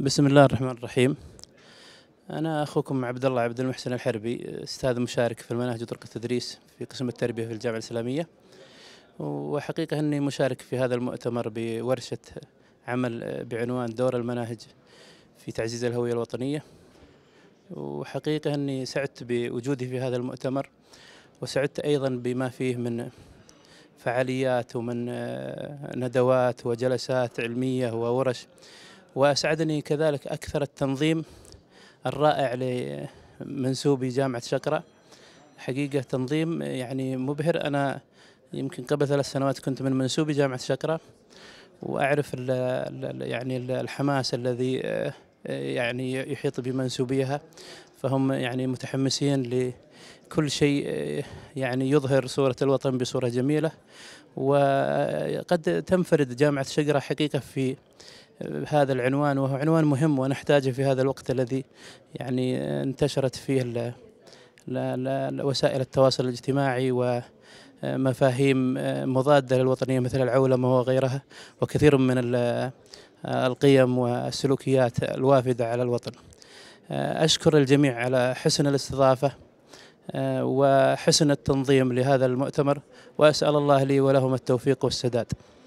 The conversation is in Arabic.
بسم الله الرحمن الرحيم أنا أخوكم عبد الله عبد المحسن الحربي أستاذ مشارك في المناهج وطرق التدريس في قسم التربية في الجامعة الإسلامية وحقيقة أني مشارك في هذا المؤتمر بورشة عمل بعنوان دور المناهج في تعزيز الهوية الوطنية وحقيقة أني سعدت بوجودي في هذا المؤتمر وسعدت أيضا بما فيه من فعاليات ومن ندوات وجلسات علمية وورش وأسعدني كذلك أكثر التنظيم الرائع لمنسوبي جامعة شقرة حقيقة تنظيم يعني مبهر أنا يمكن قبل ثلاث سنوات كنت من منسوبي جامعة شقرة وأعرف الـ يعني الحماس الذي آه، يعني يحيط بمنسوبيها فهم يعني متحمسين لكل شيء آه، يعني يظهر صورة الوطن بصورة جميلة وقد تنفرد جامعة شقرة حقيقة في بهذا العنوان وهو عنوان مهم ونحتاجه في هذا الوقت الذي يعني انتشرت فيه ال ال وسائل التواصل الاجتماعي و مفاهيم مضادة للوطنية مثل العولمة وغيرها وكثير من القيم والسلوكيات الوافدة على الوطن أشكر الجميع على حسن الاستضافة وحسن التنظيم لهذا المؤتمر وأسأل الله لي ولهم التوفيق والسداد